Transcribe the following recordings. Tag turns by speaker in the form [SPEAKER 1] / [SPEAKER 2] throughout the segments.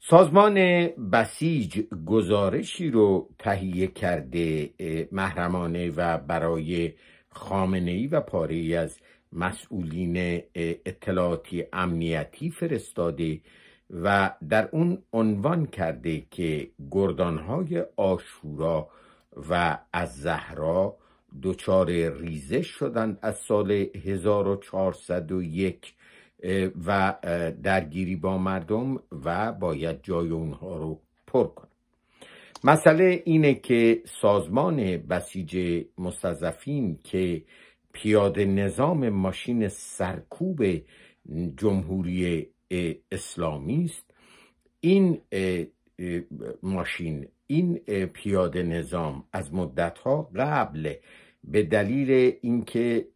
[SPEAKER 1] سازمان بسیج گزارشی رو تهیه کرده محرمانه و برای خامنه ای و پاره از مسئولین اطلاعاتی امنیتی فرستاده و در اون عنوان کرده که گردانهای آشورا و از زهرا دچار ریزش شدند از سال 1401 و درگیری با مردم و باید جای اونها رو پر کنه مسئله اینه که سازمان بسیج مستضفین که پیاده نظام ماشین سرکوب جمهوری اسلامی است این ماشین این پیاده نظام از مدت ها قبل به دلیل اینکه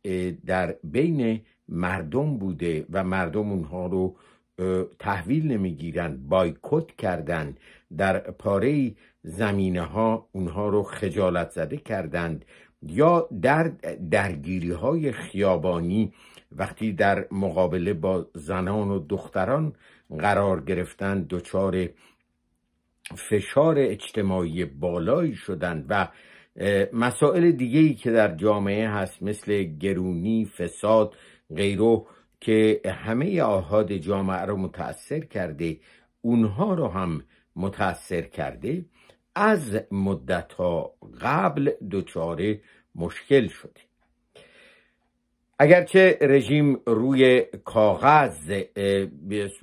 [SPEAKER 1] در بین مردم بوده و مردم اونها رو تحویل نمیگیرند، بایکوت کردن در پاره زمینه ها اونها رو خجالت زده کردند یا در درگیری های خیابانی وقتی در مقابله با زنان و دختران قرار گرفتند دچار فشار اجتماعی بالایی شدند و مسائل دیگه که در جامعه هست مثل گرونی، فساد، غیرو که همه آهاد جامعه رو متاثر کرده اونها رو هم متاثر کرده از مدت ها قبل دچار مشکل شده اگرچه رژیم روی کاغذ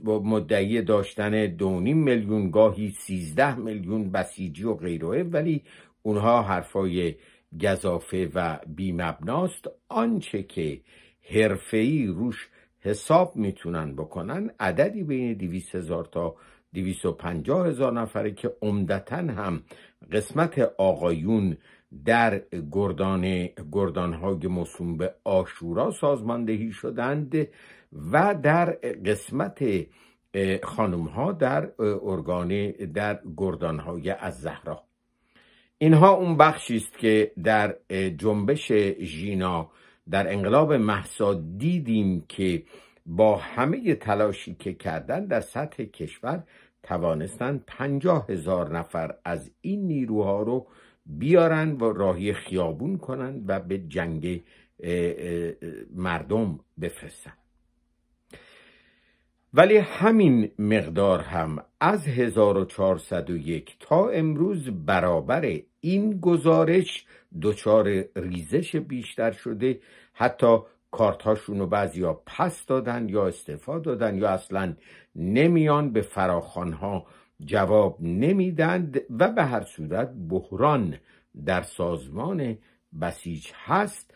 [SPEAKER 1] مدعی داشتن دونیم میلیون گاهی سیزده میلیون بسیجی و غیره ولی اونها حرفای گذافه و بیمبناست آنچه که حرفه‌ای روش حساب میتونن بکنن عددی بین 200 هزار تا 250 هزار نفره که عمدتا هم قسمت آقایون در گردان گردانهای موسوم به آشورا سازماندهی شدند و در قسمت خانم ها در ارگان در گردان های از زهرا اینها اون بخشی است که در جنبش ژینا در انقلاب محسا دیدیم که با همه تلاشی که کردن در سطح کشور توانستند پنجاه هزار نفر از این نیروها رو بیارن و راهی خیابون کنن و به جنگ مردم بفرستن ولی همین مقدار هم از 1401 تا امروز برابر این گزارش دچار ریزش بیشتر شده حتی کارتهاشون رو بعضی ها پس دادن یا استعفا دادن یا اصلا نمیان به فراخانها جواب نمیدند و به هر صورت بحران در سازمان بسیج هست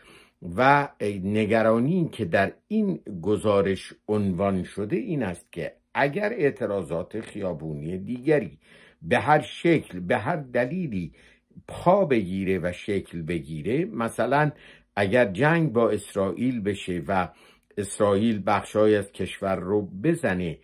[SPEAKER 1] و نگرانی که در این گزارش عنوان شده این است که اگر اعتراضات خیابونی دیگری به هر شکل به هر دلیلی پا بگیره و شکل بگیره مثلا اگر جنگ با اسرائیل بشه و اسرائیل بخشای از کشور رو بزنه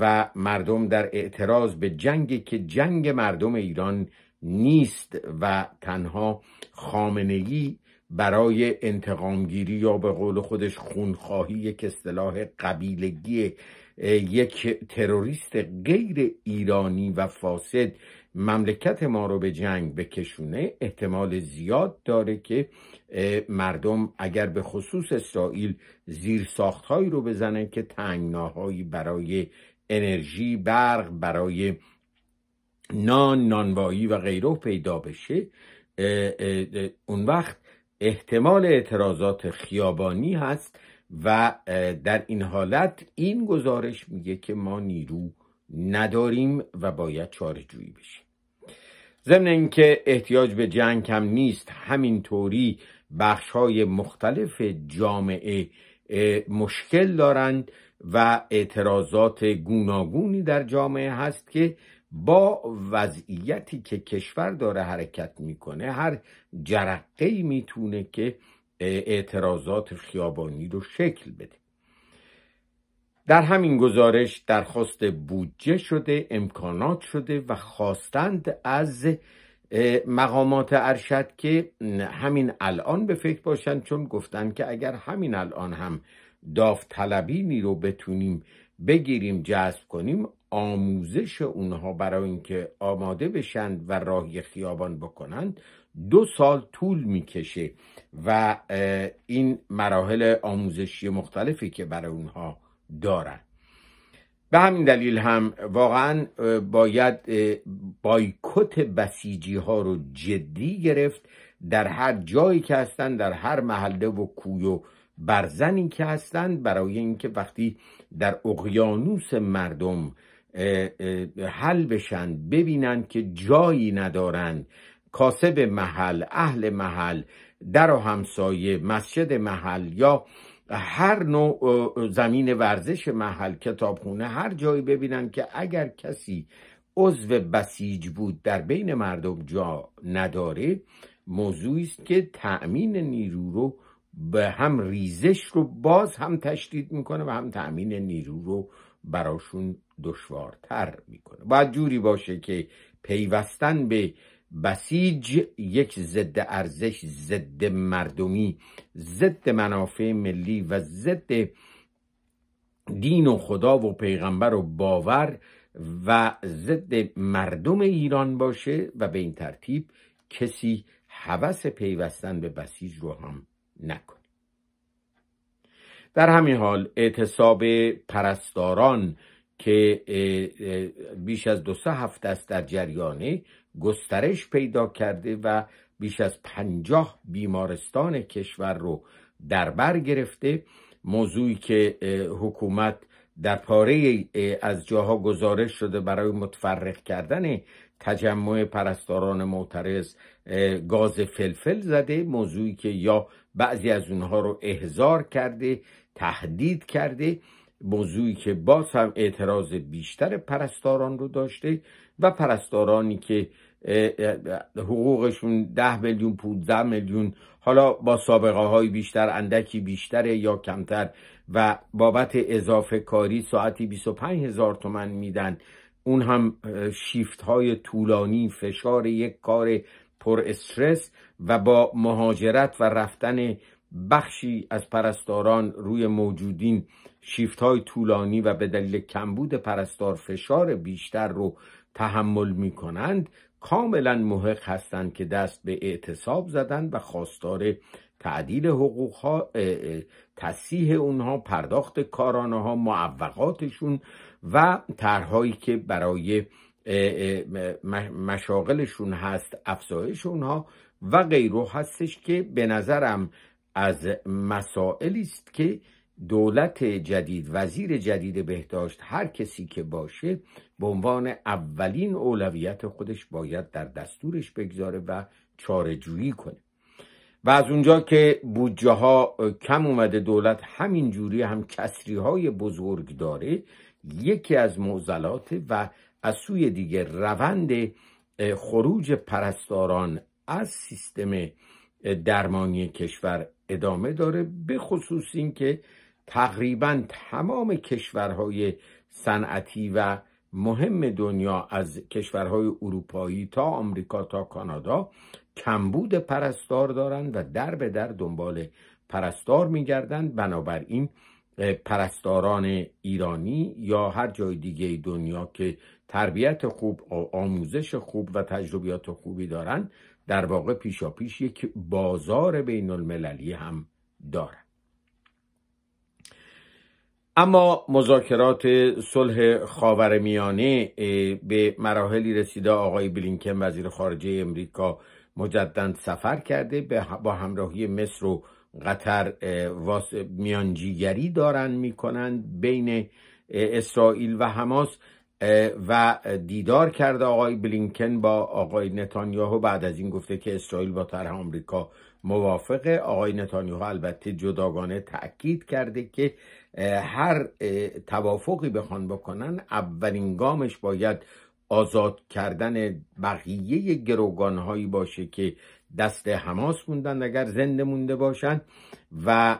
[SPEAKER 1] و مردم در اعتراض به جنگی که جنگ مردم ایران نیست و تنها خامنگی برای انتقامگیری یا به قول خودش خونخواهی یک اصطلاح قبیلگی یک تروریست غیر ایرانی و فاسد مملکت ما رو به جنگ بکشونه احتمال زیاد داره که مردم اگر به خصوص اسرائیل زیر ساختهایی رو بزنن که تنگناهایی برای انرژی برق برای نان نانوایی و غیره پیدا بشه اون وقت احتمال اعتراضات خیابانی هست و در این حالت این گزارش میگه که ما نیرو نداریم و باید چاره جویی بشیم ضمن اینکه احتیاج به جنگ هم نیست همینطوری بخش های مختلف جامعه مشکل دارند و اعتراضات گوناگونی در جامعه هست که با وضعیتی که کشور داره حرکت میکنه هر جرقه میتونه که اعتراضات خیابانی رو شکل بده در همین گزارش درخواست بودجه شده امکانات شده و خواستند از مقامات ارشد که همین الان به فکر باشند چون گفتند که اگر همین الان هم داوطلبینی رو بتونیم بگیریم جذب کنیم آموزش اونها برای اینکه آماده بشند و راهی خیابان بکنند دو سال طول میکشه و این مراحل آموزشی مختلفی که برای اونها دارن به همین دلیل هم واقعا باید بایکوت بسیجی ها رو جدی گرفت در هر جایی که هستن در هر محله و کوی و برزنی که هستن برای اینکه وقتی در اقیانوس مردم حل بشن ببینند که جایی ندارن کاسب محل اهل محل در و همسایه مسجد محل یا هر نوع زمین ورزش محل کتابخونه هر جایی ببینن که اگر کسی عضو بسیج بود در بین مردم جا نداره موضوعی است که تأمین نیرو رو به هم ریزش رو باز هم تشدید میکنه و هم تأمین نیرو رو براشون دشوارتر میکنه باید جوری باشه که پیوستن به بسیج یک ضد ارزش ضد مردمی ضد منافع ملی و ضد دین و خدا و پیغمبر و باور و ضد مردم ایران باشه و به این ترتیب کسی هوس پیوستن به بسیج رو هم نکنه در همین حال اعتصاب پرستاران که بیش از دو سه هفته است در جریانه گسترش پیدا کرده و بیش از پنجاه بیمارستان کشور رو در بر گرفته موضوعی که حکومت در پاره از جاها گزارش شده برای متفرق کردن تجمع پرستاران معترض گاز فلفل زده موضوعی که یا بعضی از اونها رو احضار کرده تهدید کرده موضوعی که باز هم اعتراض بیشتر پرستاران رو داشته و پرستارانی که حقوقشون ده میلیون 15 میلیون حالا با سابقه های بیشتر اندکی بیشتره یا کمتر و بابت اضافه کاری ساعتی 25 هزار تومن میدن اون هم شیفت های طولانی فشار یک کار پر استرس و با مهاجرت و رفتن بخشی از پرستاران روی موجودین شیفت های طولانی و به دلیل کمبود پرستار فشار بیشتر رو تحمل میکنند کنند کاملا محق هستند که دست به اعتصاب زدن و خواستار تعدیل ها تصیح اونها پرداخت کارانه ها معوقاتشون و طرحهایی که برای مشاغلشون هست افزایش اونها و غیرو هستش که به نظرم از مسائلی است که دولت جدید وزیر جدید بهداشت هر کسی که باشه به عنوان اولین اولویت خودش باید در دستورش بگذاره و چارجویی کنه و از اونجا که بودجه ها کم اومده دولت همین جوری هم کسری های بزرگ داره یکی از معضلات و از سوی دیگه روند خروج پرستاران از سیستم درمانی کشور ادامه داره به خصوص اینکه تقریبا تمام کشورهای صنعتی و مهم دنیا از کشورهای اروپایی تا آمریکا تا کانادا کمبود پرستار دارند و در به در دنبال پرستار میگردند بنابراین پرستاران ایرانی یا هر جای دیگه دنیا که تربیت خوب آموزش خوب و تجربیات خوبی دارند در واقع پیشاپیش یک بازار بین المللی هم دارند اما مذاکرات صلح خاورمیانه به مراحلی رسیده آقای بلینکن وزیر خارجه امریکا مجددا سفر کرده با همراهی مصر و قطر میانجیگری دارن میکنند بین اسرائیل و حماس و دیدار کرده آقای بلینکن با آقای نتانیاهو بعد از این گفته که اسرائیل با طرح آمریکا موافق آقای نتانیاهو البته جداگانه تاکید کرده که هر توافقی بخوان بکنن اولین گامش باید آزاد کردن بقیه گروگانهایی باشه که دست حماس موندن اگر زنده مونده باشن و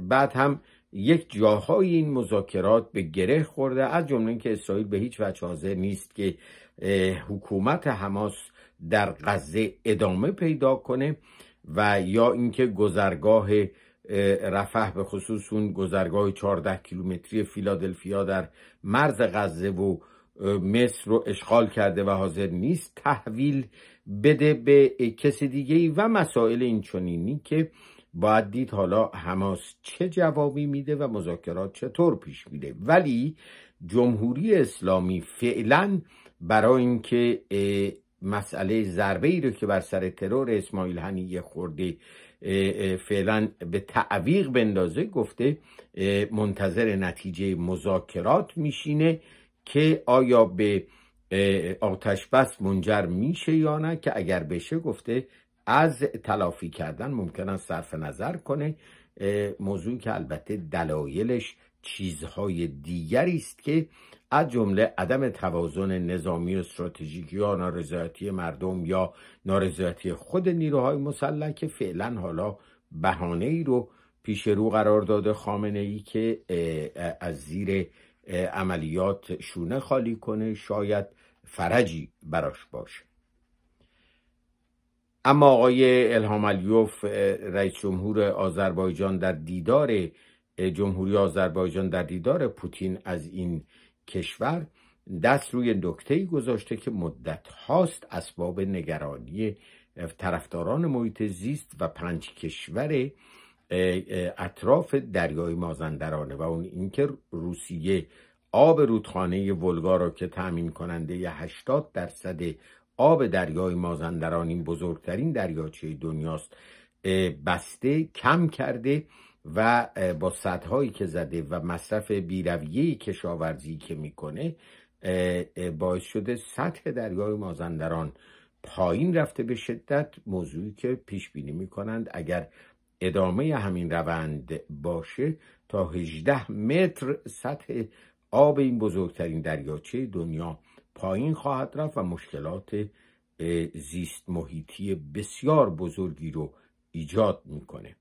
[SPEAKER 1] بعد هم یک جاهای این مذاکرات به گره خورده از جمله اینکه اسرائیل به هیچ وجه حاضر نیست که حکومت حماس در غزه ادامه پیدا کنه و یا اینکه گذرگاه رفح به خصوص اون گذرگاه 14 کیلومتری فیلادلفیا در مرز غزه و مصر رو اشغال کرده و حاضر نیست تحویل بده به کس دیگه ای و مسائل این چنینی که باید دید حالا حماس چه جوابی میده و مذاکرات چطور پیش میده ولی جمهوری اسلامی فعلا برای اینکه مسئله ضربه ای رو که بر سر ترور اسماعیل هنیه خورده فعلا به تعویق بندازه گفته منتظر نتیجه مذاکرات میشینه که آیا به آتش بس منجر میشه یا نه که اگر بشه گفته از تلافی کردن ممکن است صرف نظر کنه موضوعی که البته دلایلش چیزهای دیگری است که از جمله عدم توازن نظامی و استراتژیکی یا نارضایتی مردم یا نارضایتی خود نیروهای مسلح که فعلا حالا بهانه ای رو پیش رو قرار داده خامنه ای که از زیر عملیات شونه خالی کنه شاید فرجی براش باشه اما آقای الهام علیوف رئیس جمهور آذربایجان در دیدار جمهوری آذربایجان در دیدار پوتین از این کشور دست روی نکته گذاشته که مدت هاست اسباب نگرانی طرفداران محیط زیست و پنج کشور اطراف دریای مازندرانه و اون اینکه روسیه آب رودخانه ولگا را که تأمین کننده 80 درصد آب دریای مازندران این بزرگترین دریاچه دنیاست بسته کم کرده و با صدهایی که زده و مصرف بیرویه کشاورزی که میکنه باعث شده سطح دریای مازندران پایین رفته به شدت موضوعی که پیش بینی میکنند اگر ادامه همین روند باشه تا 18 متر سطح آب این بزرگترین دریاچه دنیا پایین خواهد رفت و مشکلات زیست محیطی بسیار بزرگی رو ایجاد میکنه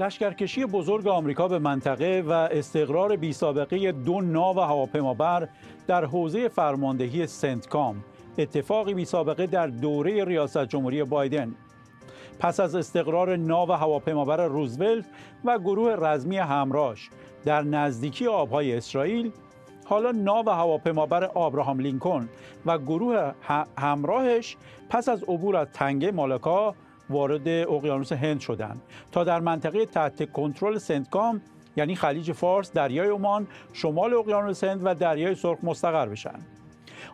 [SPEAKER 2] لشکرکشی بزرگ آمریکا به منطقه و استقرار بی سابقه دو ناو هواپیمابر در حوزه فرماندهی سنت کام، اتفاقی بی در دوره ریاست جمهوری بایدن پس از استقرار ناو هواپیمابر روزولت و گروه رزمی همراش در نزدیکی آبهای اسرائیل حالا ناو هواپیمابر آبراهام لینکن و گروه همراهش پس از عبور از تنگه مالکا وارد اقیانوس هند شدند تا در منطقه تحت کنترل سندکام یعنی خلیج فارس، دریای عمان، شمال اقیانوس هند و دریای سرخ مستقر بشن.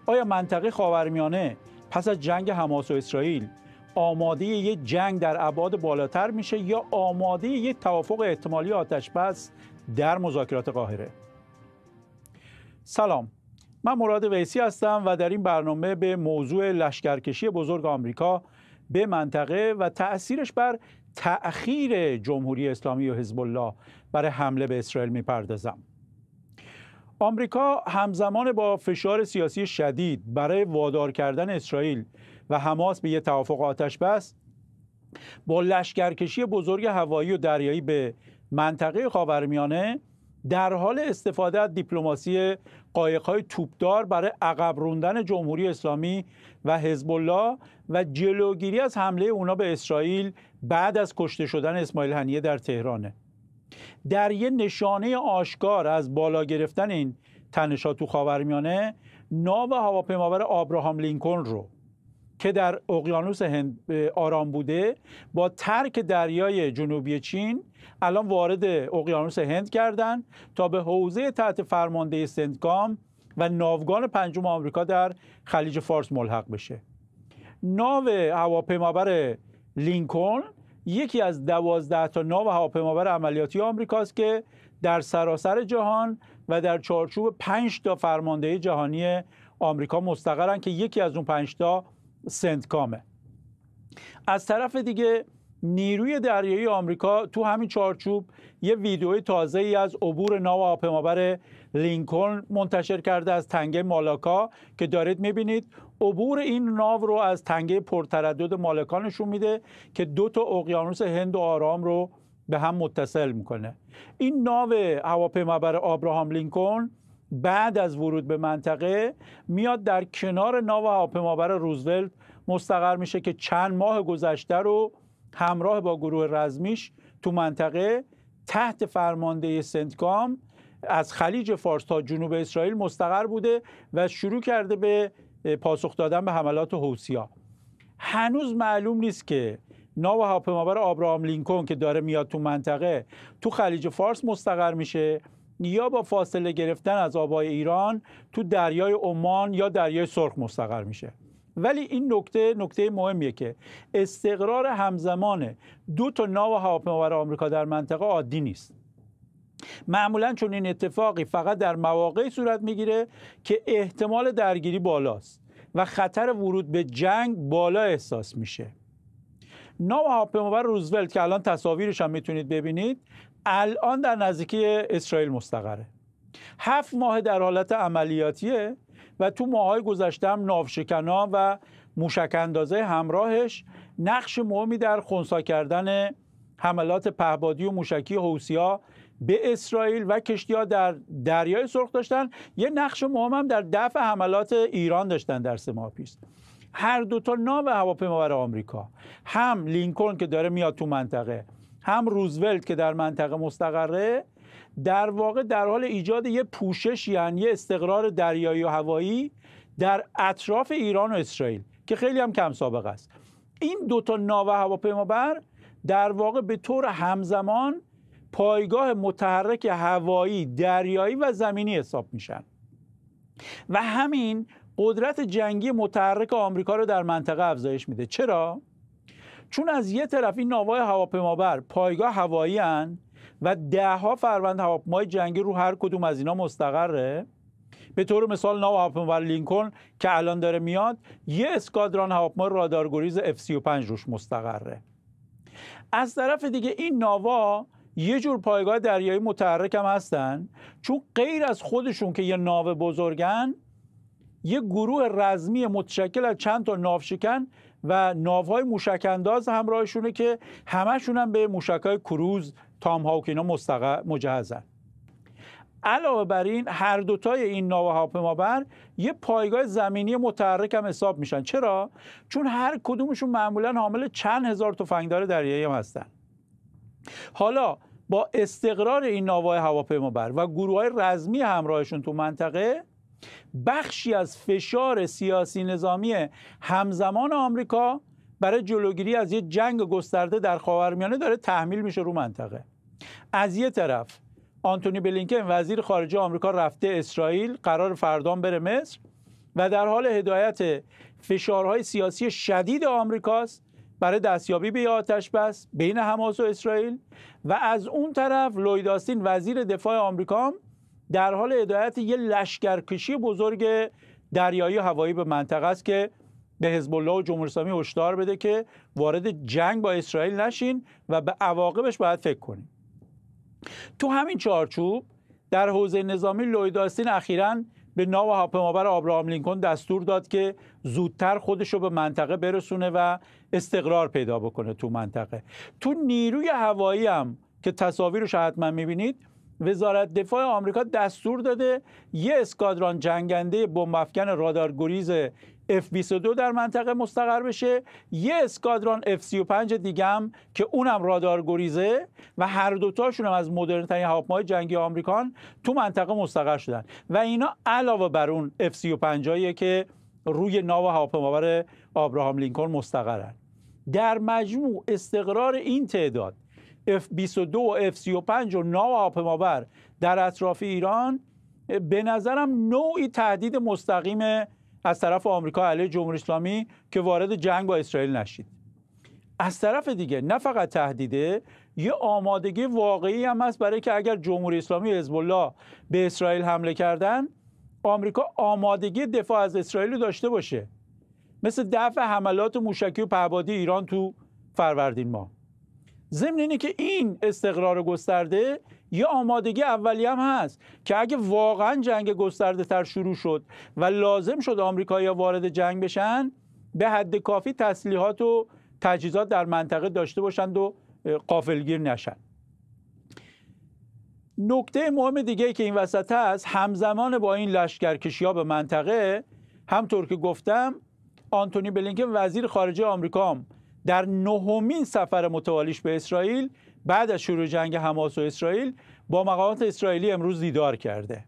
[SPEAKER 2] آیا منطقه خاورمیانه پس از جنگ حماس و اسرائیل آماده یک جنگ در ابعاد بالاتر میشه یا آماده یک توافق احتمالی آتش بس در مذاکرات قاهره؟ سلام من مراد ویسی هستم و در این برنامه به موضوع لشکرکشی بزرگ آمریکا به منطقه و تاثیرش بر تأخیر جمهوری اسلامی و حزب الله برای حمله به اسرائیل میپردازم آمریکا همزمان با فشار سیاسی شدید برای وادار کردن اسرائیل و حماس به یه توافق آتش بس با لشکرکشی بزرگ هوایی و دریایی به منطقه خاورمیانه در حال استفاده از دیپلماسی قایق‌های توپدار برای عقب روندن جمهوری اسلامی و حزب الله و جلوگیری از حمله اونا به اسرائیل بعد از کشته شدن اسماعیل هنیه در تهرانه در یه نشانه آشکار از بالا گرفتن این تنشات تو خاورمیانه ناو هواپیمابر آبراهام لینکلن رو که در اقیانوس هند آرام بوده با ترک دریای جنوبی چین الان وارد اقیانوس هند کردن تا به حوزه تحت فرمانده سندگام و ناوگان پنجم آمریکا در خلیج فارس ملحق بشه ناو هواپیمابر لینکلن یکی از دوازده تا ناو هواپیمابر عملیاتی آمریکاست که در سراسر جهان و در چارچوب پنج تا فرمانده جهانی آمریکا مستقرن که یکی از اون پنج تا سنتکامه از طرف دیگه نیروی دریایی آمریکا تو همین چارچوب یه ویدیوی تازه ای از عبور ناو هواپیمابر لینکلن منتشر کرده از تنگه مالاکا که دارید میبینید عبور این ناو رو از تنگه پرتردد مالاکا نشون میده که دو تا اقیانوس هند و آرام رو به هم متصل میکنه این ناو هواپیمابر آبراهام لینکلن بعد از ورود به منطقه میاد در کنار ناو هواپیمابر روزولت مستقر میشه که چند ماه گذشته رو همراه با گروه رزمیش تو منطقه تحت فرمانده سنتکام از خلیج فارس تا جنوب اسرائیل مستقر بوده و شروع کرده به پاسخ دادن به حملات هوسیا هنوز معلوم نیست که ناو هواپیمابر آبراهام لینکن که داره میاد تو منطقه تو خلیج فارس مستقر میشه یا با فاصله گرفتن از آبای ایران تو دریای عمان یا دریای سرخ مستقر میشه ولی این نکته نکته مهمیه که استقرار همزمان دو تا ناو هواپیمابر آمریکا در منطقه عادی نیست معمولا چون این اتفاقی فقط در مواقعی صورت میگیره که احتمال درگیری بالاست و خطر ورود به جنگ بالا احساس میشه ناو هواپیمابر روزولت که الان تصاویرش هم میتونید ببینید الان در نزدیکی اسرائیل مستقره هفت ماه در حالت عملیاتیه و تو ماهای گذشته هم ناوشکنا و موشک اندازه همراهش نقش مهمی در خونسا کردن حملات پهبادی و موشکی حوسیا به اسرائیل و کشتی ها در دریای سرخ داشتن یه نقش مهم هم در دفع حملات ایران داشتن در سه ماه پیش هر تا ناو هواپیمابر آمریکا هم لینکلن که داره میاد تو منطقه هم روزولت که در منطقه مستقره در واقع در حال ایجاد یه پوشش یعنی استقرار دریایی و هوایی در اطراف ایران و اسرائیل که خیلی هم کم سابقه است این دو تا ناو هواپیمابر در واقع به طور همزمان پایگاه متحرک هوایی، دریایی و زمینی حساب میشن و همین قدرت جنگی متحرک آمریکا رو در منطقه افزایش میده چرا چون از یه طرف این ناوهای هواپیمابر پایگاه هوایی هن و دهها فروند هواپیمای جنگی رو هر کدوم از اینا مستقره به طور مثال ناو هواپیمابر لینکلن که الان داره میاد یه اسکادران هواپیمای رادارگریز اف 35 روش مستقره از طرف دیگه این ناوا یه جور پایگاه دریایی متحرک هم هستن چون غیر از خودشون که یه ناو بزرگن یه گروه رزمی متشکل از چند تا ناوشکن و ناوهای انداز همراهشونه که همشون به موشکای کروز تام هاوک مجهزن علاوه بر این هر دوتای این ناو هواپیمابر یه پایگاه زمینی متحرک هم حساب میشن چرا چون هر کدومشون معمولا حامل چند هزار تفنگدار دریایی هم هستن حالا با استقرار این ناوهای هواپیمابر و گروه رزمی همراهشون تو منطقه بخشی از فشار سیاسی نظامی همزمان آمریکا برای جلوگیری از یک جنگ گسترده در خاورمیانه داره تحمیل میشه رو منطقه از یه طرف آنتونی بلینکن وزیر خارجه آمریکا رفته اسرائیل قرار فردان بره مصر و در حال هدایت فشارهای سیاسی شدید آمریکاست برای دستیابی به آتش بس بین حماس و اسرائیل و از اون طرف لویداستین وزیر دفاع آمریکا در حال هدایت یه لشکرکشی بزرگ دریایی هوایی به منطقه است که به حزب الله و جمهوری اسلامی هشدار بده که وارد جنگ با اسرائیل نشین و به عواقبش باید فکر کنیم تو همین چارچوب در حوزه نظامی لوید آستین اخیرا به ناو هاپمابر آبراهام لینکن دستور داد که زودتر خودش رو به منطقه برسونه و استقرار پیدا بکنه تو منطقه تو نیروی هوایی هم که تصاویرش حتما میبینید وزارت دفاع آمریکا دستور داده یه اسکادران جنگنده رادار رادارگریز F-22 در منطقه مستقر بشه یه اسکادران F-35 دیگه هم که اونم رادار گریزه و هر دوتاشون هم از مدرن ترین هواپیماهای جنگی آمریکان تو منطقه مستقر شدن و اینا علاوه بر اون F-35 هاییه که روی ناو هواپیمابر آبراهام لینکلن مستقرن در مجموع استقرار این تعداد اف 22 و F-35 و ناو آپمابر در اطراف ایران به نظرم نوعی تهدید مستقیم از طرف آمریکا علیه جمهوری اسلامی که وارد جنگ با اسرائیل نشید از طرف دیگه نه فقط تهدیده یه آمادگی واقعی هم هست برای که اگر جمهوری اسلامی حزب الله به اسرائیل حمله کردن آمریکا آمادگی دفاع از اسرائیل رو داشته باشه مثل دفع حملات موشکی و پهبادی ایران تو فروردین ماه ضمن اینه که این استقرار گسترده یه آمادگی اولی هم هست که اگه واقعا جنگ گسترده تر شروع شد و لازم شد آمریکایی‌ها وارد جنگ بشن به حد کافی تسلیحات و تجهیزات در منطقه داشته باشند و قافلگیر نشن نکته مهم دیگه که این وسط هست همزمان با این لشکرکشی ها به منطقه همطور که گفتم آنتونی بلینکن وزیر خارجه آمریکا هم در نهمین سفر متوالیش به اسرائیل بعد از شروع جنگ حماس و اسرائیل با مقامات اسرائیلی امروز دیدار کرده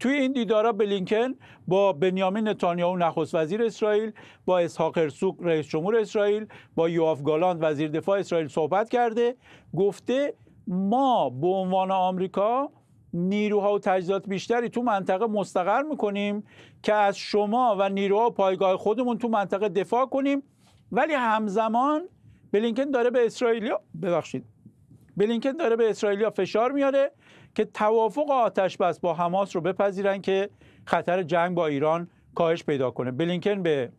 [SPEAKER 2] توی این دیدارا بلینکن با بنیامین نتانیاهو نخست وزیر اسرائیل با اسحاق هرسوک رئیس جمهور اسرائیل با یواف گالاند وزیر دفاع اسرائیل صحبت کرده گفته ما به عنوان آمریکا نیروها و تجهیزات بیشتری تو منطقه مستقر میکنیم که از شما و نیروها و پایگاه خودمون تو منطقه دفاع کنیم ولی همزمان بلینکن داره به اسرائیلیا ببخشید بلینکن داره به اسرائیلیا فشار میاره که توافق آتش بس با حماس رو بپذیرن که خطر جنگ با ایران کاهش پیدا کنه بلینکن به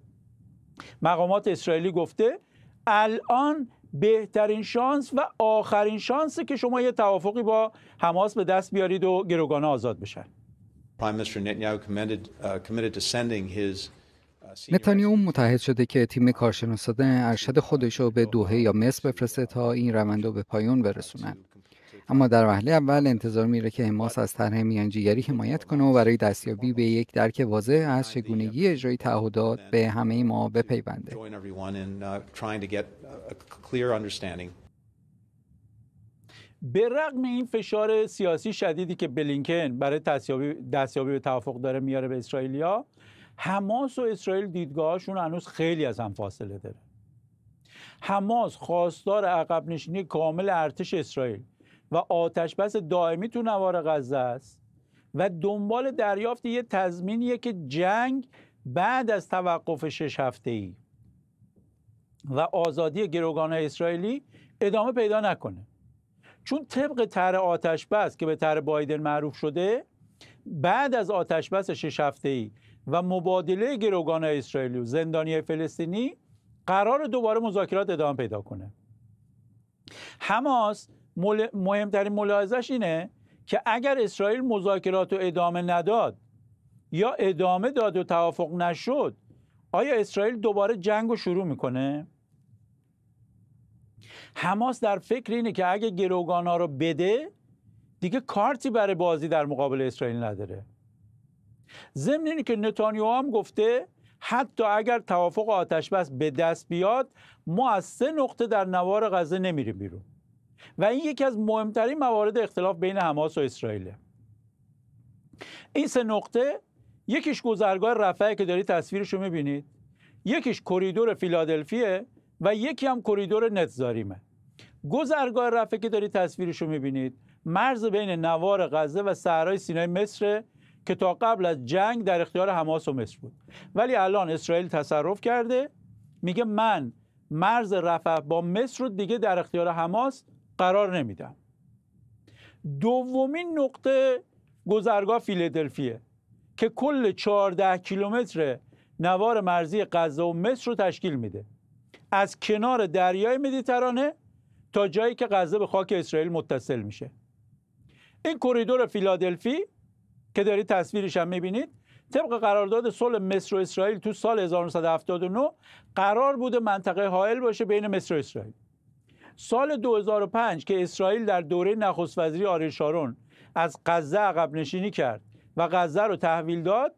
[SPEAKER 2] مقامات اسرائیلی گفته الان بهترین شانس و آخرین شانسه که شما یه توافقی با حماس به دست بیارید و گروگانه آزاد بشن Prime Minister Netanyahu uh, committed, sending
[SPEAKER 1] نتانیاهو متحد شده که تیم کارشناسان ارشد خودش رو به دوحه یا مصر بفرسته تا این روند رو به پایان برسونند. اما در وهله اول انتظار میره که حماس از طرح میانجیگری حمایت کنه و برای دستیابی به یک درک واضح از چگونگی اجرای تعهدات
[SPEAKER 2] به همه ما بپیونده به رغم این فشار سیاسی شدیدی که بلینکن برای دستیابی به توافق داره میاره به اسرائیلیا حماس و اسرائیل دیدگاهشون هنوز خیلی از هم فاصله داره حماس خواستار عقب نشینی کامل ارتش اسرائیل و آتش بس دائمی تو نوار غزه است و دنبال دریافت یه تضمینیه که جنگ بعد از توقف شش هفته ای و آزادی گروگان اسرائیلی ادامه پیدا نکنه چون طبق طرح آتش بس که به طرح بایدن معروف شده بعد از آتش بس شش هفته ای و مبادله گروگان اسرائیلی و زندانی فلسطینی قرار دوباره مذاکرات ادامه پیدا کنه حماس مهمترین ملاحظش اینه که اگر اسرائیل مذاکرات رو ادامه نداد یا ادامه داد و توافق نشد آیا اسرائیل دوباره جنگ رو شروع میکنه؟ حماس در فکر اینه که اگه گروگان ها رو بده دیگه کارتی برای بازی در مقابل اسرائیل نداره ضمن اینه که نتانیاهو هم گفته حتی اگر توافق آتش بس به دست بیاد ما از سه نقطه در نوار غزه نمیریم بیرون و این یکی از مهمترین موارد اختلاف بین حماس و اسرائیل این سه نقطه یکیش گذرگاه رفعه که داری تصویرش رو میبینید یکیش کریدور فیلادلفیه و یکی هم کریدور نتزاریمه گذرگاه رفعه که داری تصویرش رو میبینید مرز بین نوار غزه و صحرای سینای مصر که تا قبل از جنگ در اختیار حماس و مصر بود ولی الان اسرائیل تصرف کرده میگه من مرز رفح با مصر رو دیگه در اختیار حماس قرار نمیدم دومین نقطه گذرگاه فیلادلفیه که کل 14 کیلومتر نوار مرزی غزه و مصر رو تشکیل میده از کنار دریای مدیترانه تا جایی که غزه به خاک اسرائیل متصل میشه این کریدور فیلادلفی که دارید تصویرش هم میبینید طبق قرارداد صلح مصر و اسرائیل تو سال 1979 قرار بوده منطقه حائل باشه بین مصر و اسرائیل سال 2005 که اسرائیل در دوره نخست وزیری آریل شارون از غزه عقب نشینی کرد و غزه رو تحویل داد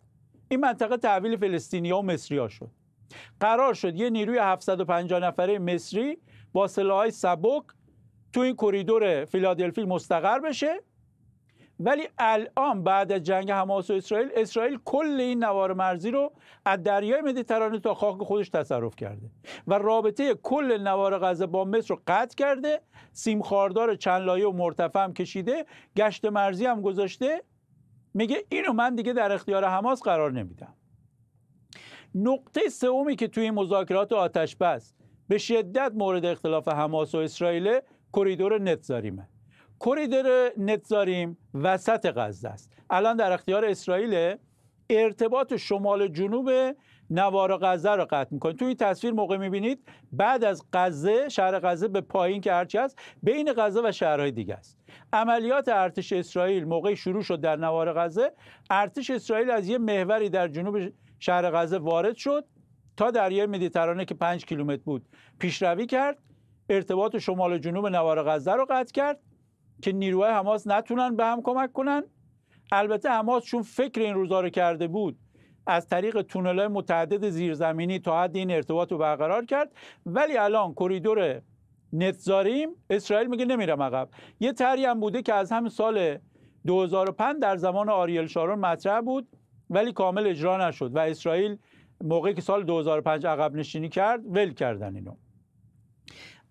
[SPEAKER 2] این منطقه تحویل فلسطینیا و مصریا شد قرار شد یه نیروی 750 نفره مصری با سلاح سبک تو این کریدور فیلادلفی مستقر بشه ولی الان بعد از جنگ حماس و اسرائیل اسرائیل کل این نوار مرزی رو از دریای مدیترانه تا خاک خودش تصرف کرده و رابطه کل نوار غزه با مصر رو قطع کرده سیم خاردار چند لایه و مرتفع هم کشیده گشت مرزی هم گذاشته میگه اینو من دیگه در اختیار حماس قرار نمیدم نقطه سومی که توی مذاکرات آتش بس به شدت مورد اختلاف حماس و اسرائیل کریدور نتزاریمه کریدر نت داریم وسط غزه است الان در اختیار اسرائیل ارتباط شمال جنوب نوار غزه رو قطع میکنه توی این تصویر موقع میبینید بعد از غزه شهر غزه به پایین که هرچی هست بین غزه و شهرهای دیگه است عملیات ارتش اسرائیل موقع شروع شد در نوار غزه ارتش اسرائیل از یه محوری در جنوب شهر غزه وارد شد تا دریای مدیترانه که 5 کیلومتر بود پیشروی کرد ارتباط شمال جنوب نوار غزه رو قطع کرد که نیروهای حماس نتونن به هم کمک کنن البته حماس چون فکر این روزا رو کرده بود از طریق تونل متعدد زیرزمینی تا حد این ارتباط رو برقرار کرد ولی الان کریدور نتزاریم اسرائیل میگه نمیرم عقب یه تری هم بوده که از همین سال 2005 در زمان آریل شارون مطرح بود ولی کامل اجرا نشد و اسرائیل موقعی که سال 2005 عقب نشینی کرد ول کردن اینو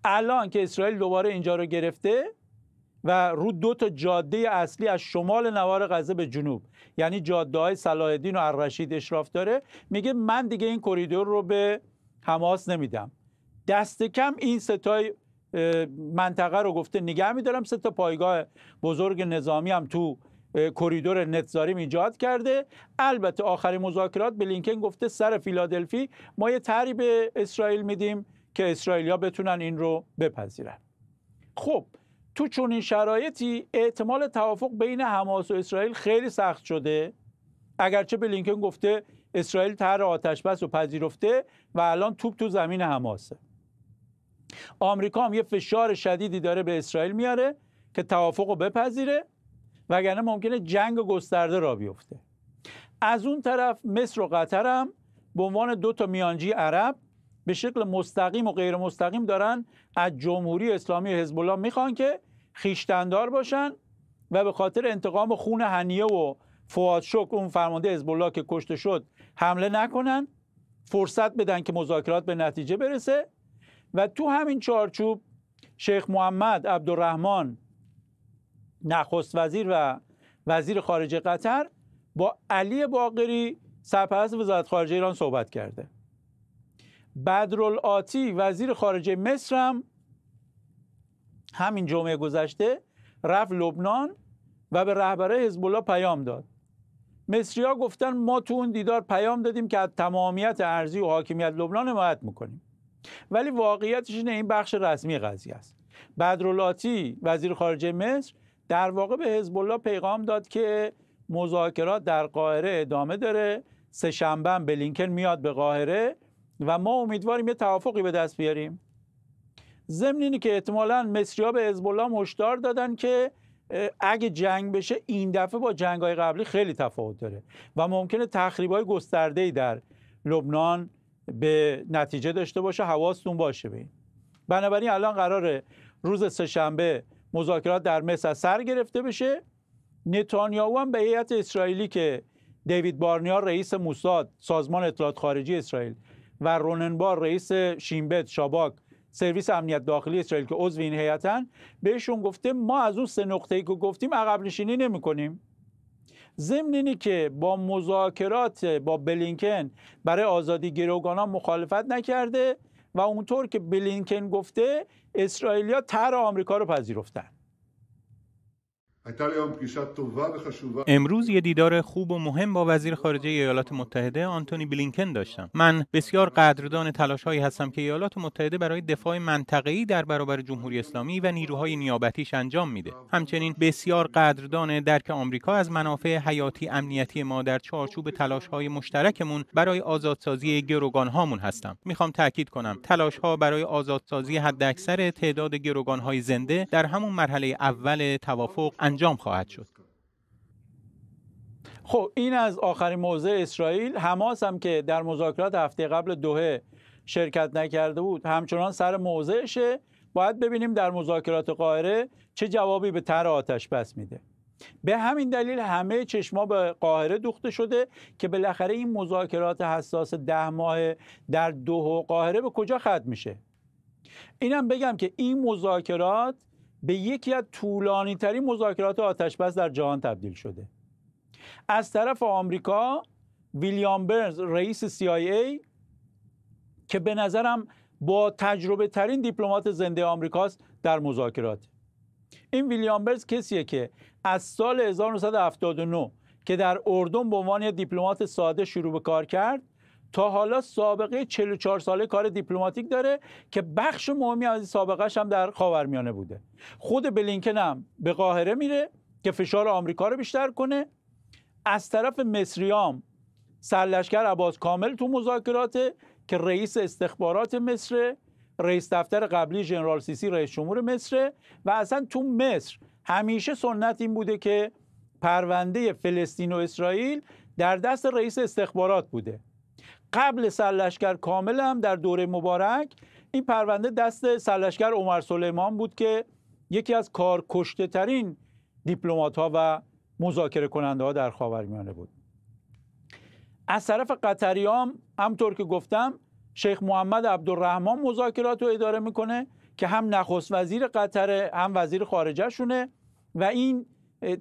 [SPEAKER 2] الان که اسرائیل دوباره اینجا رو گرفته و رو دو تا جاده اصلی از شمال نوار غزه به جنوب یعنی جاده های صلاح الدین و الرشید اشراف داره میگه من دیگه این کریدور رو به حماس نمیدم دست کم این ستای منطقه رو گفته نگه میدارم سه تا پایگاه بزرگ نظامی هم تو کریدور نتزاریم ایجاد کرده البته آخرین مذاکرات به بلینکن گفته سر فیلادلفی ما یه تری به اسرائیل میدیم که اسرائیلیا بتونن این رو بپذیرن خب تو چون این شرایطی احتمال توافق بین حماس و اسرائیل خیلی سخت شده اگرچه بلینکن گفته اسرائیل تر آتش بس و پذیرفته و الان توپ تو زمین حماسه آمریکا هم یه فشار شدیدی داره به اسرائیل میاره که توافق رو بپذیره وگرنه ممکنه جنگ گسترده را بیفته از اون طرف مصر و قطر هم به عنوان دو تا میانجی عرب به شکل مستقیم و غیر مستقیم دارن از جمهوری اسلامی حزب الله میخوان که خیشتندار باشن و به خاطر انتقام خون هنیه و فواد شک اون فرمانده حزب الله که کشته شد حمله نکنن فرصت بدن که مذاکرات به نتیجه برسه و تو همین چارچوب شیخ محمد عبدالرحمن نخست وزیر و وزیر خارجه قطر با علی باقری سرپرست وزارت خارجه ایران صحبت کرده بدرالاتی وزیر خارجه مصر هم همین جمعه گذشته رفت لبنان و به رهبره حزب پیام داد ها گفتن ما تو اون دیدار پیام دادیم که از تمامیت ارزی و حاکمیت لبنان حمایت میکنیم ولی واقعیتش اینه این بخش رسمی قضیه است بدرالاتی وزیر خارجه مصر در واقع به حزب الله پیغام داد که مذاکرات در قاهره ادامه داره سه شنبه بلینکن میاد به قاهره و ما امیدواریم یه توافقی به دست بیاریم ضمن اینه که احتمالا مصری به حزب الله دادن که اگه جنگ بشه این دفعه با جنگ های قبلی خیلی تفاوت داره و ممکنه تخریب های گسترده ای در لبنان به نتیجه داشته باشه حواستون باشه بنابراین الان قراره روز سهشنبه مذاکرات در مصر سر گرفته بشه نتانیاهو هم به هیئت اسرائیلی که دیوید بارنیا رئیس موساد سازمان اطلاعات خارجی اسرائیل و روننبار رئیس شینبت شاباک سرویس امنیت داخلی اسرائیل که عضو این هیئتن بهشون گفته ما از اون سه نقطه‌ای که گفتیم عقب نشینی نمی‌کنیم ضمن اینی که با مذاکرات با بلینکن برای آزادی ها مخالفت نکرده و اونطور که بلینکن گفته اسرائیلیا تر آمریکا رو پذیرفتن امروز یه دیدار خوب و مهم با وزیر خارجه ایالات متحده آنتونی بلینکن داشتم. من بسیار قدردان تلاش هایی هستم که ایالات متحده برای دفاع ای در برابر جمهوری اسلامی و نیروهای نیابتیش انجام میده. همچنین بسیار قدردان درک آمریکا از منافع حیاتی امنیتی ما در چارچوب تلاش های مشترکمون برای آزادسازی گروگان هامون هستم. میخوام تاکید کنم تلاش ها برای آزادسازی حداکثر تعداد گروگان های زنده در همون مرحله اول توافق انجام خواهد شد خب این از آخرین موضع اسرائیل حماس هم که در مذاکرات هفته قبل دوهه شرکت نکرده بود همچنان سر موضعشه باید ببینیم در مذاکرات قاهره چه جوابی به تر آتش بس میده به همین دلیل همه چشما به قاهره دوخته شده که بالاخره این مذاکرات حساس ده ماه در دوه و قاهره به کجا ختم میشه اینم بگم که این مذاکرات به یکی از طولانی ترین مذاکرات آتش بس در جهان تبدیل شده از طرف آمریکا ویلیام برنز رئیس CIA که به نظرم با تجربه ترین دیپلمات زنده آمریکاست در مذاکرات این ویلیام برنز کسیه که از سال 1979 که در اردن به عنوان دیپلمات ساده شروع به کار کرد تا حالا سابقه 44 ساله کار دیپلماتیک داره که بخش مهمی از این سابقهش هم در خاورمیانه بوده خود بلینکن هم به قاهره میره که فشار آمریکا رو بیشتر کنه از طرف مصریام سرلشکر عباس کامل تو مذاکرات که رئیس استخبارات مصر رئیس دفتر قبلی ژنرال سیسی رئیس جمهور مصر و اصلا تو مصر همیشه سنت این بوده که پرونده فلسطین و اسرائیل در دست رئیس استخبارات بوده قبل سرلشکر کامل هم در دوره مبارک این پرونده دست سرلشکر عمر سلیمان بود که یکی از کار کشته ترین دیپلومات ها و مذاکره کننده ها در خاورمیانه بود از طرف قطریام همطور که گفتم شیخ محمد عبدالرحمن مذاکرات رو اداره میکنه که هم نخست وزیر قطر هم وزیر خارجه شونه و این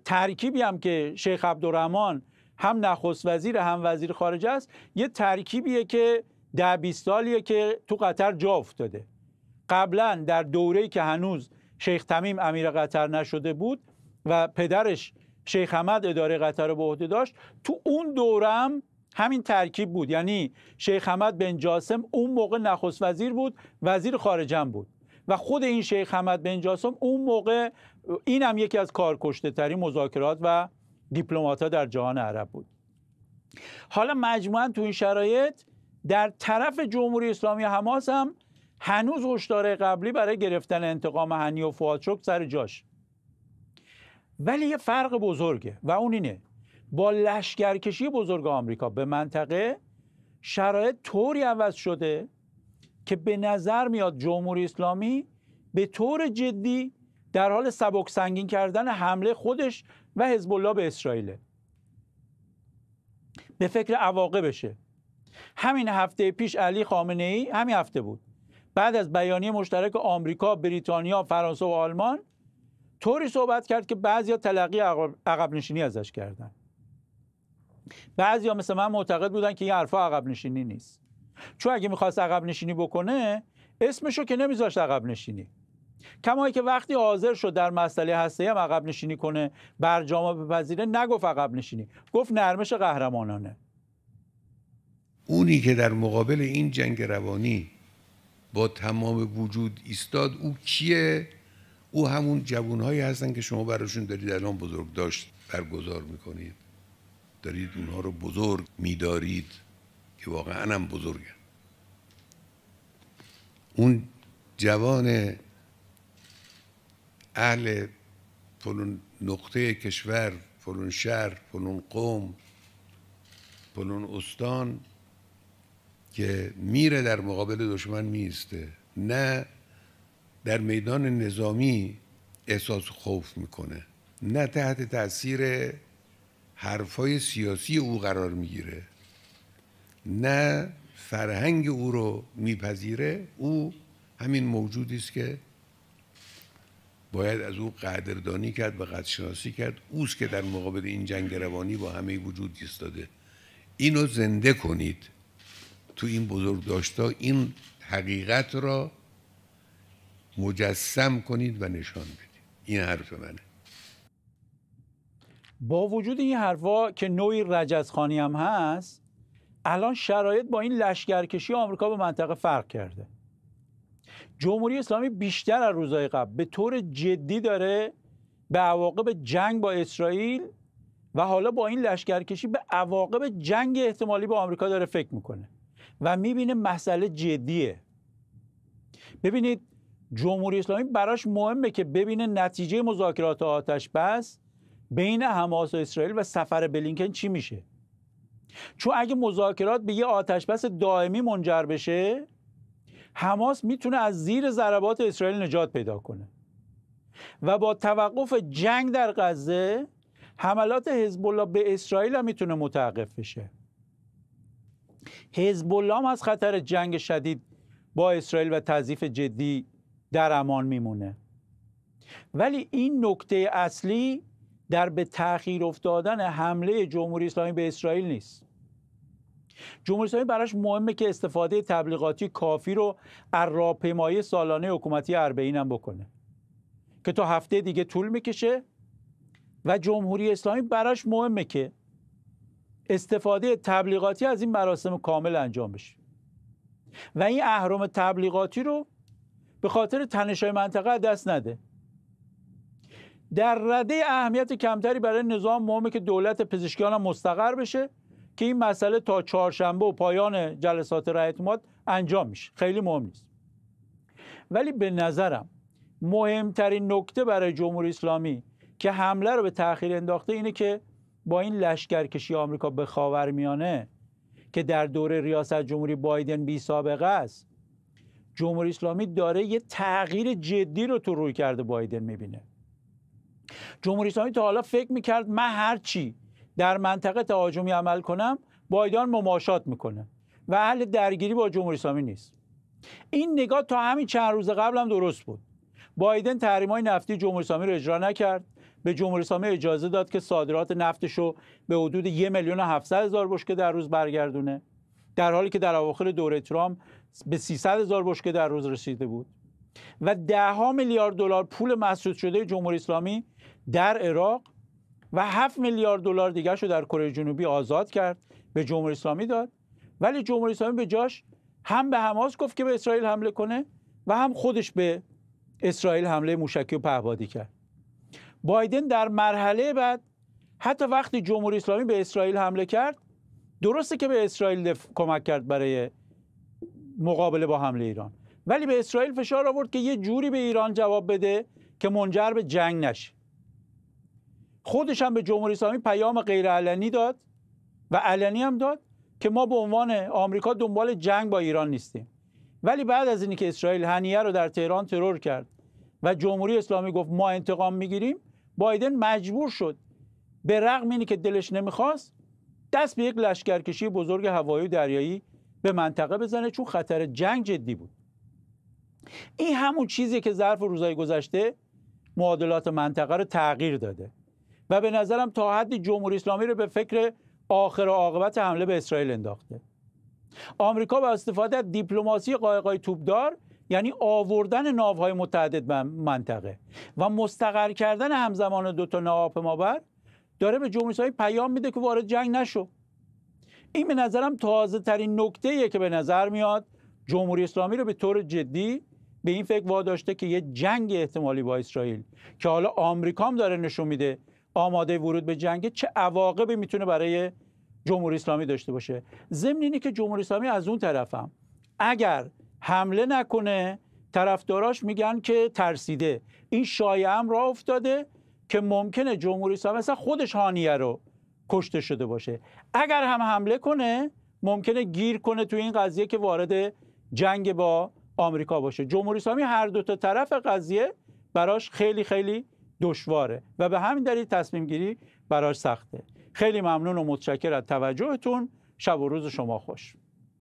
[SPEAKER 2] ترکیبی هم که شیخ عبدالرحمن هم نخست وزیر هم وزیر خارجه است یه ترکیبیه که ده بیست سالیه که تو قطر جا افتاده قبلا در دوره‌ای که هنوز شیخ تمیم امیر قطر نشده بود و پدرش شیخ حمد اداره قطر رو به عهده داشت تو اون دوره هم همین ترکیب بود یعنی شیخ حمد بن جاسم اون موقع نخست وزیر بود وزیر خارجه بود و خود این شیخ حمد بن جاسم اون موقع این هم یکی از کارکشته ترین مذاکرات و دیپلمات ها در جهان عرب بود حالا مجموعا تو این شرایط در طرف جمهوری اسلامی حماس هم هنوز هشدار قبلی برای گرفتن انتقام هنی و فواد سر جاش ولی یه فرق بزرگه و اون اینه با لشکرکشی بزرگ آمریکا به منطقه شرایط طوری عوض شده که به نظر میاد جمهوری اسلامی به طور جدی در حال سبک سنگین کردن حمله خودش و حزب الله به اسرائیل به فکر بشه همین هفته پیش علی خامنه ای همین هفته بود بعد از بیانیه مشترک آمریکا، بریتانیا، فرانسه و آلمان طوری صحبت کرد که بعضیا تلقی عقب نشینی ازش کردن بعضیا مثل من معتقد بودن که این حرفا عقب نشینی نیست چون اگه میخواست عقب نشینی بکنه اسمشو که نمیذاشت عقب نشینی کمایی که وقتی حاضر شد در مسئله هسته هم عقب نشینی کنه برجامه بپذیره نگفت عقب نشینی گفت نرمش قهرمانانه
[SPEAKER 3] اونی که در مقابل این جنگ روانی با تمام وجود ایستاد او کیه او همون جوانهایی هستن که شما براشون دارید الان بزرگ داشت برگزار میکنید دارید اونها رو بزرگ میدارید که واقعا هم بزرگن اون جوان اهل فلون نقطه کشور فلون شهر فلون قوم فلون استان که میره در مقابل دشمن میسته نه در میدان نظامی احساس خوف میکنه نه تحت تاثیر حرفای سیاسی او قرار میگیره نه فرهنگ او رو میپذیره او همین موجودی است که باید از او قدردانی کرد و قدرشناسی کرد اوست که در مقابل این جنگ روانی با همه وجود ایستاده اینو زنده کنید تو این بزرگ داشتا این حقیقت را مجسم کنید و نشان بدید این حرف منه
[SPEAKER 2] با وجود این حرفا که نوعی رجزخانی هم هست الان شرایط با این لشگرکشی آمریکا به منطقه فرق کرده جمهوری اسلامی بیشتر از روزهای قبل به طور جدی داره به عواقب جنگ با اسرائیل و حالا با این لشکرکشی به عواقب جنگ احتمالی با آمریکا داره فکر میکنه و میبینه مسئله جدیه ببینید جمهوری اسلامی براش مهمه که ببینه نتیجه مذاکرات آتش بس بین حماس و اسرائیل و سفر بلینکن چی میشه چون اگه مذاکرات به یه آتش بس دائمی منجر بشه حماس میتونه از زیر ضربات اسرائیل نجات پیدا کنه و با توقف جنگ در غزه حملات حزب الله به اسرائیل هم میتونه متوقف بشه حزب الله هم از خطر جنگ شدید با اسرائیل و تضعیف جدی در امان میمونه ولی این نکته اصلی در به تاخیر افتادن حمله جمهوری اسلامی به اسرائیل نیست جمهوری اسلامی براش مهمه که استفاده تبلیغاتی کافی رو از راهپیمایی سالانه حکومتی اربعین هم بکنه که تا هفته دیگه طول میکشه و جمهوری اسلامی براش مهمه که استفاده تبلیغاتی از این مراسم کامل انجام بشه و این اهرام تبلیغاتی رو به خاطر تنشای منطقه دست نده در رده اهمیت کمتری برای نظام مهمه که دولت پزشکیان هم مستقر بشه که این مسئله تا چهارشنبه و پایان جلسات رای اعتماد انجام میشه خیلی مهم نیست ولی به نظرم مهمترین نکته برای جمهوری اسلامی که حمله رو به تاخیر انداخته اینه که با این لشکرکشی آمریکا به میانه که در دوره ریاست جمهوری بایدن بی سابقه است جمهوری اسلامی داره یه تغییر جدی رو تو روی کرده بایدن میبینه جمهوری اسلامی تا حالا فکر میکرد من چی. در منطقه تهاجمی عمل کنم بایدان مماشات میکنه و اهل درگیری با جمهوری اسلامی نیست این نگاه تا همین چند روز قبل هم درست بود بایدن های نفتی جمهوری اسلامی رو اجرا نکرد به جمهوری اسلامی اجازه داد که صادرات نفتش رو به حدود یه میلیون و هزار بشکه در روز برگردونه در حالی که در اواخر دوره ترامپ به 300 هزار بشکه در روز رسیده بود و دهها میلیارد دلار پول مسدود شده جمهوری اسلامی در عراق و 7 میلیارد دلار دیگه رو در کره جنوبی آزاد کرد به جمهوری اسلامی داد ولی جمهوری اسلامی به جاش هم به حماس گفت که به اسرائیل حمله کنه و هم خودش به اسرائیل حمله موشکی و پهبادی کرد بایدن در مرحله بعد حتی وقتی جمهوری اسلامی به اسرائیل حمله کرد درسته که به اسرائیل کمک کرد برای مقابله با حمله ایران ولی به اسرائیل فشار آورد که یه جوری به ایران جواب بده که منجر به جنگ نشه خودش هم به جمهوری اسلامی پیام غیرعلنی داد و علنی هم داد که ما به عنوان آمریکا دنبال جنگ با ایران نیستیم ولی بعد از اینکه که اسرائیل هنیه رو در تهران ترور کرد و جمهوری اسلامی گفت ما انتقام میگیریم بایدن مجبور شد به رغم اینی که دلش نمیخواست دست به یک لشکرکشی بزرگ هوایی و دریایی به منطقه بزنه چون خطر جنگ جدی بود این همون چیزی که ظرف روزهای گذشته معادلات منطقه رو تغییر داده و به نظرم تا حدی جمهوری اسلامی رو به فکر آخر عاقبت حمله به اسرائیل انداخته آمریکا با استفاده از دیپلماسی قایقای توپدار یعنی آوردن ناوهای متعدد به منطقه و مستقر کردن همزمان دو تا ناو داره به جمهوری اسلامی پیام میده که وارد جنگ نشو این به نظرم تازه ترین نکته ایه که به نظر میاد جمهوری اسلامی رو به طور جدی به این فکر واداشته که یه جنگ احتمالی با اسرائیل که حالا آمریکا هم داره نشون میده آماده ورود به جنگ چه عواقبی میتونه برای جمهوری اسلامی داشته باشه ضمن اینه که جمهوری اسلامی از اون طرفم اگر حمله نکنه طرفداراش میگن که ترسیده این شایعه هم راه افتاده که ممکنه جمهوری اسلامی مثلا خودش هانیه رو کشته شده باشه اگر هم حمله کنه ممکنه گیر کنه توی این قضیه که وارد جنگ با آمریکا باشه جمهوری اسلامی هر دو تا طرف قضیه براش خیلی خیلی دشواره و به همین دلیل تصمیم گیری براش سخته خیلی ممنون و متشکر از توجهتون شب و روز شما خوش